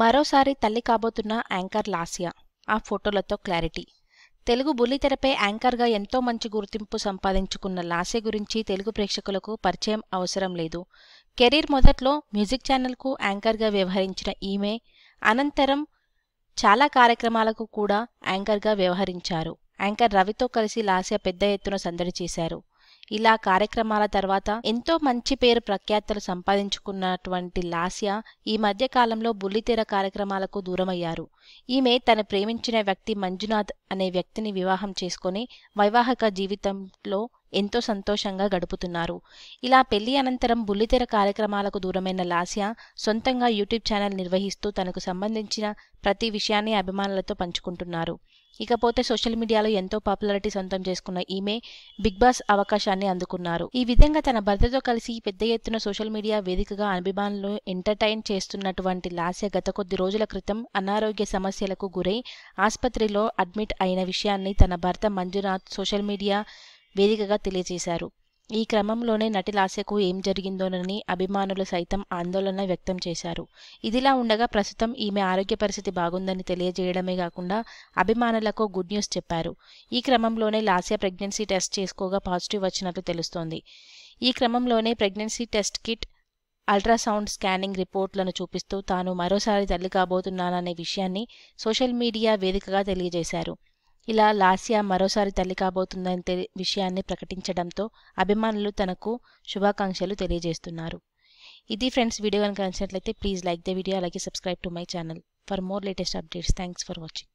మరోసారి తల్లి కాబోతున్న యాంకర్ లాసియా ఆ ఫోటోలతో క్లారిటీ తెలుగు బుల్లితెరపై యాంకర్గా ఎంతో మంచి గుర్తింపు సంపాదించుకున్న లాసే గురించి తెలుగు ప్రేక్షకులకు పరిచయం అవసరం లేదు కెరీర్ మొదట్లో మ్యూజిక్ ఛానల్కు యాంకర్గా వ్యవహరించిన ఈమె అనంతరం చాలా కార్యక్రమాలకు కూడా యాంకర్గా వ్యవహరించారు యాంకర్ రవితో కలిసి లాసియా పెద్ద ఎత్తున సందడి చేశారు ఇలా కార్యక్రమాల తర్వాత ఎంతో మంచి పేరు ప్రఖ్యాతలు సంపాదించుకున్నటువంటి లాస్య ఈ మధ్య కాలంలో బుల్లితెర కార్యక్రమాలకు దూరమయ్యారు ఈమె తను ప్రేమించిన వ్యక్తి మంజునాథ్ అనే వ్యక్తిని వివాహం చేసుకొని వైవాహిక జీవితంలో ఎంతో సంతోషంగా గడుపుతున్నారు ఇలా పెళ్లి అనంతరం బుల్లితెర కార్యక్రమాలకు దూరమైన లాస్య సొంతంగా యూట్యూబ్ ఛానల్ నిర్వహిస్తూ తనకు సంబంధించిన ప్రతి విషయాన్ని అభిమానులతో పంచుకుంటున్నారు ఇకపోతే సోషల్ మీడియాలో ఎంతో పాపులారిటీ సొంతం చేసుకున్న ఈమె బిగ్ బాస్ అవకాశాన్ని అందుకున్నారు ఈ విధంగా తన భర్తతో కలిసి పెద్ద ఎత్తున సోషల్ మీడియా వేదికగా అభిమానులు ఎంటర్టైన్ చేస్తున్నటువంటి లాస్య గత కొద్ది రోజుల క్రితం అనారోగ్య సమస్యలకు గురై ఆసుపత్రిలో అడ్మిట్ అయిన విషయాన్ని తన భర్త మంజునాథ్ సోషల్ మీడియా వేదికగా తెలియజేశారు ఈ క్రమంలోనే నటి లాస్యకు ఏం జరిగిందోనని అభిమానులు సైతం ఆందోళన వ్యక్తం చేశారు ఇదిలా ఉండగా ప్రస్తుతం ఈమె ఆరోగ్య పరిస్థితి బాగుందని తెలియజేయడమే కాకుండా అభిమానులకు గుడ్ న్యూస్ చెప్పారు ఈ క్రమంలోనే లాస్య ప్రెగ్నెన్సీ టెస్ట్ చేసుకోగా పాజిటివ్ వచ్చినట్లు తెలుస్తోంది ఈ క్రమంలోనే pregnancy test kit ultrasound scanning రిపోర్ట్లను చూపిస్తూ తాను మరోసారి తల్లి కాబోతున్నాననే విషయాన్ని సోషల్ మీడియా వేదికగా తెలియజేశారు ఇలా లాస్యా మరోసారి తల్లి కాబోతుందనే విషయాన్ని ప్రకటించడంతో అభిమానులు తనకు శుభాకాంక్షలు తెలియజేస్తున్నారు ఇది ఫ్రెండ్స్ వీడియో కనుక నచ్చినట్లయితే ప్లీజ్ లైక్ ద వీడియో అలాగే subscribe to my channel for more latest updates thanks for watching